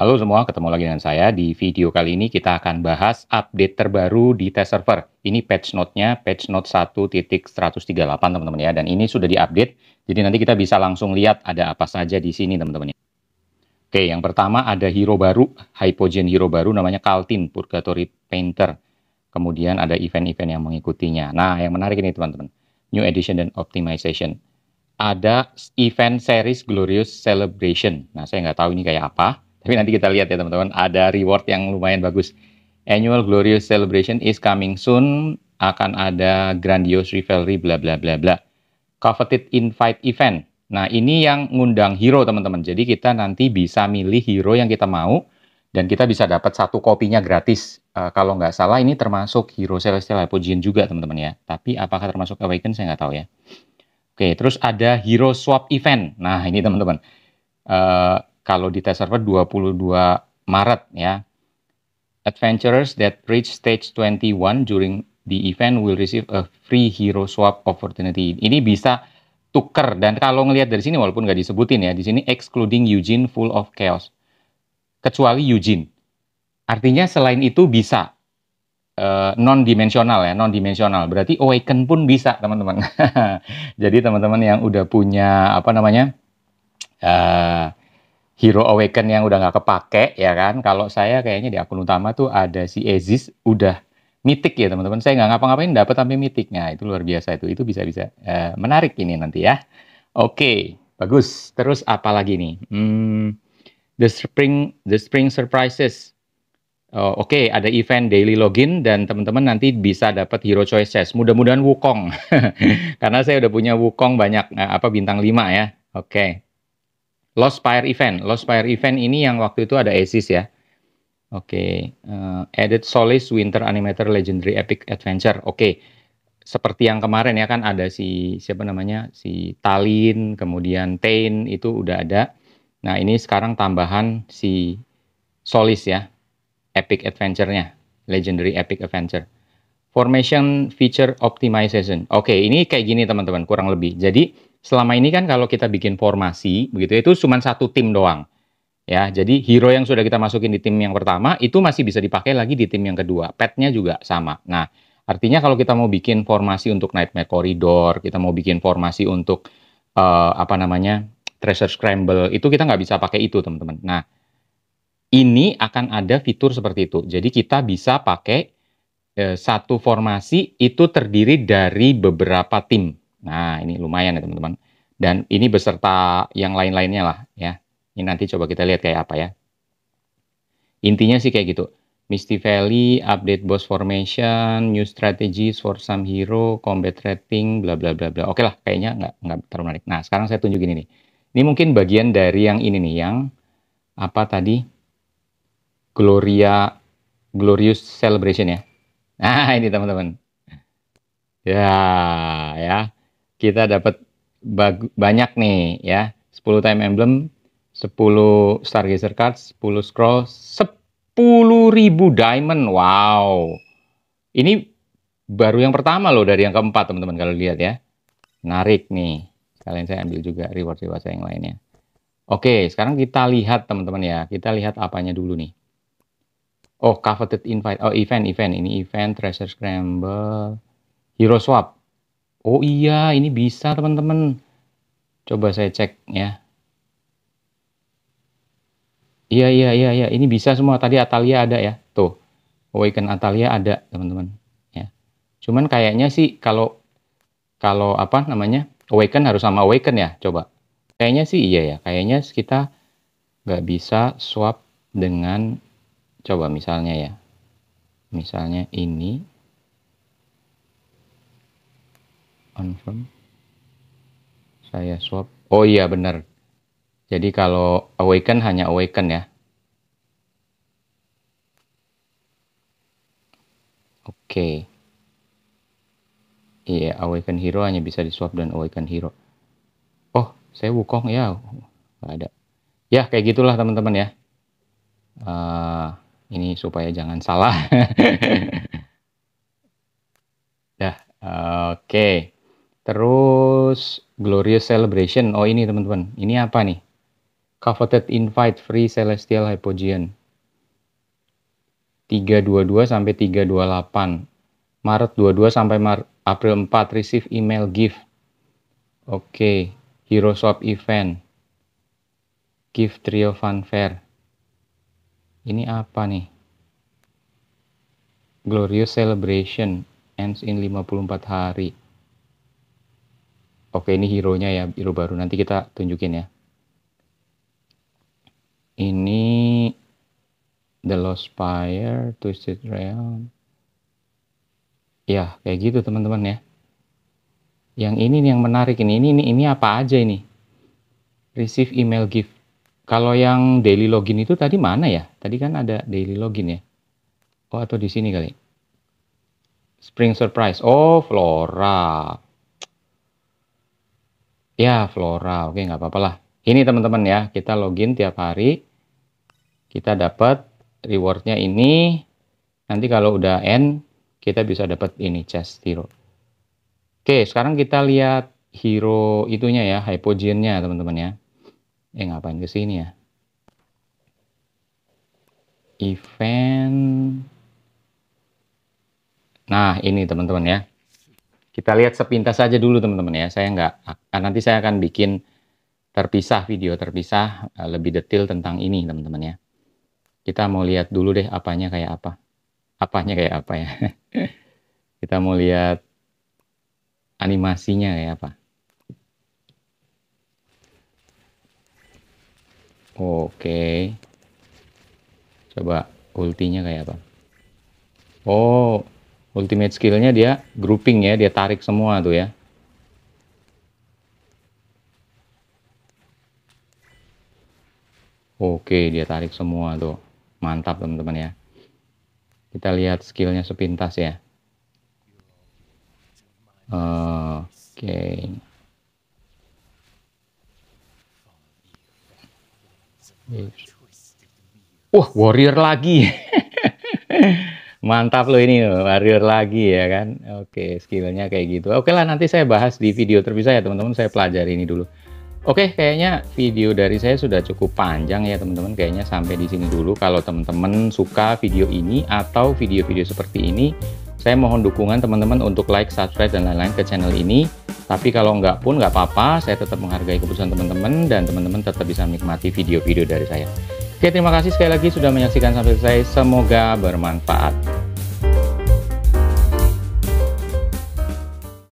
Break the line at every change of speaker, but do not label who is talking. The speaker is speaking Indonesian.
Halo semua, ketemu lagi dengan saya. Di video kali ini kita akan bahas update terbaru di test server. Ini patch note-nya, patch note 1.138 teman-teman ya. Dan ini sudah diupdate, jadi nanti kita bisa langsung lihat ada apa saja di sini teman-teman ya. Oke, yang pertama ada hero baru, Hypogen hero baru namanya Kaltin Purgatory Painter. Kemudian ada event-event yang mengikutinya. Nah, yang menarik ini teman-teman, New Edition dan Optimization. Ada event series Glorious Celebration. Nah, saya nggak tahu ini kayak apa tapi nanti kita lihat ya teman-teman, ada reward yang lumayan bagus. Annual Glorious Celebration is coming soon. Akan ada grandiose rivalry bla bla bla bla. Coveted Invite Event. Nah, ini yang ngundang hero teman-teman. Jadi kita nanti bisa milih hero yang kita mau dan kita bisa dapat satu kopinya gratis. Uh, kalau nggak salah ini termasuk hero Celestial Hypogean juga teman-teman ya. Tapi apakah termasuk Awaken saya nggak tahu ya. Oke, terus ada hero swap event. Nah, ini teman-teman. Uh, kalau di test server 22 Maret ya. Adventurers that reach stage 21 during the event will receive a free hero swap opportunity. Ini bisa tuker dan kalau ngelihat dari sini walaupun nggak disebutin ya, di sini excluding Eugene full of chaos. Kecuali Eugene. Artinya selain itu bisa uh, eh, non dimensional ya, non dimensional. Berarti awaken pun bisa, teman-teman. Jadi teman-teman yang udah punya apa namanya? Eh, Hero Awaken yang udah nggak kepake ya kan. Kalau saya kayaknya di akun utama tuh ada si Aziz udah mitik ya teman-teman. Saya nggak ngapa-ngapain dapat tapi mitik. Nah, itu luar biasa itu. Itu bisa-bisa uh, eh, menarik ini nanti ya. Oke, okay, bagus. Terus apa lagi nih? Hmm, the Spring The Spring Surprises. Oh, Oke, okay, ada event daily login dan teman-teman nanti bisa dapat hero Choices. Mudah-mudahan Wukong. Karena saya udah punya Wukong banyak eh, apa bintang 5 ya. Oke. Okay. Lost Spire Event. Lost Spire Event ini yang waktu itu ada Asis ya. Oke, okay. uh, eh, added Solace Winter Animator Legendary Epic Adventure. Oke, okay. seperti yang kemarin ya kan ada si siapa namanya si Talin, kemudian Tain itu udah ada. Nah ini sekarang tambahan si Solis ya, Epic Adventure-nya, Legendary Epic Adventure. Formation Feature Optimization. Oke, okay. ini kayak gini teman-teman kurang lebih. Jadi selama ini kan kalau kita bikin formasi begitu itu cuma satu tim doang. Ya, jadi hero yang sudah kita masukin di tim yang pertama itu masih bisa dipakai lagi di tim yang kedua. Petnya juga sama. Nah, artinya kalau kita mau bikin formasi untuk Nightmare Corridor, kita mau bikin formasi untuk uh, apa namanya Treasure Scramble, itu kita nggak bisa pakai itu, teman-teman. Nah, ini akan ada fitur seperti itu. Jadi kita bisa pakai eh, satu formasi itu terdiri dari beberapa tim Nah, ini lumayan ya teman-teman. Dan ini beserta yang lain-lainnya lah ya. Ini nanti coba kita lihat kayak apa ya. Intinya sih kayak gitu. Misty Valley, update boss formation, new strategies for some hero, combat rating, bla bla bla bla. Oke lah, kayaknya nggak nggak terlalu menarik. Nah, sekarang saya tunjukin ini. Ini mungkin bagian dari yang ini nih, yang apa tadi? Gloria Glorious Celebration ya. Nah, ini teman-teman. Ya, ya kita dapat banyak nih ya. 10 time emblem, 10 stargazer cards, 10 scroll, ribu diamond. Wow. Ini baru yang pertama loh dari yang keempat teman-teman kalau lihat ya. narik nih. Kalian saya ambil juga reward-reward yang lainnya. Oke, sekarang kita lihat teman-teman ya. Kita lihat apanya dulu nih. Oh, coveted invite. Oh, event, event. Ini event, treasure scramble, hero swap. Oh iya, ini bisa teman-teman. Coba saya cek ya. Iya, iya, iya, iya. Ini bisa semua. Tadi Atalia ada ya. Tuh. Awaken Atalia ada, teman-teman. Ya. Cuman kayaknya sih kalau kalau apa namanya? Awaken harus sama Awaken ya, coba. Kayaknya sih iya ya. Kayaknya kita nggak bisa swap dengan coba misalnya ya. Misalnya ini confirm saya swap oh iya benar jadi kalau awaken hanya awaken ya oke okay. iya awaken hero hanya bisa di swap dan awaken hero oh saya wukong ya nggak ada ya kayak gitulah teman-teman ya uh, ini supaya jangan salah dah oke okay. Terus Glorious Celebration. Oh ini teman-teman, ini apa nih? Coveted Invite Free Celestial Hypogean. 322 sampai 328. Maret 22 sampai Mar April 4 receive email gift. Oke, okay. Hero Swap event. Gift Trio Fun Fair. Ini apa nih? Glorious Celebration ends in 54 hari. Oke, ini hero-nya ya, hero baru. Nanti kita tunjukin ya. Ini The Lost Spire, Twisted Realm. Ya, kayak gitu teman-teman ya. Yang ini nih yang menarik ini. Ini ini ini apa aja ini? Receive email gift. Kalau yang daily login itu tadi mana ya? Tadi kan ada daily login ya. Oh, atau di sini kali. Spring surprise. Oh, Flora. Ya, Flora. Oke, nggak apa-apa lah. Ini teman-teman ya, kita login tiap hari. Kita dapat rewardnya ini. Nanti kalau udah end, kita bisa dapat ini chest hero. Oke, sekarang kita lihat hero itunya ya, hypogennya teman-teman ya. Eh, ngapain ke sini ya? Event. Nah, ini teman-teman ya. Kita lihat sepintas saja dulu teman-teman ya. Saya nggak nanti saya akan bikin terpisah video terpisah eh, lebih detail tentang ini teman-teman ya. Kita mau lihat dulu deh apanya kayak apa. Apanya kayak apa ya. Kita mau lihat animasinya kayak apa. Oke. Coba ultinya kayak apa. Oh, ultimate skillnya dia grouping ya, dia tarik semua tuh ya. Oke, dia tarik semua tuh. Mantap teman-teman ya. Kita lihat skillnya sepintas ya. Oke. Wah, warrior lagi. Mantap loh ini loh, warrior lagi ya kan. Oke, skillnya kayak gitu. Oke lah nanti saya bahas di video terpisah ya teman-teman, saya pelajari ini dulu. Oke, kayaknya video dari saya sudah cukup panjang ya teman-teman. Kayaknya sampai di sini dulu. Kalau teman-teman suka video ini atau video-video seperti ini, saya mohon dukungan teman-teman untuk like, subscribe, dan lain-lain ke channel ini. Tapi kalau nggak pun nggak apa-apa, saya tetap menghargai keputusan teman-teman dan teman-teman tetap bisa menikmati video-video dari saya. Oke, ya, terima kasih sekali lagi sudah menyaksikan sampai selesai. Semoga bermanfaat.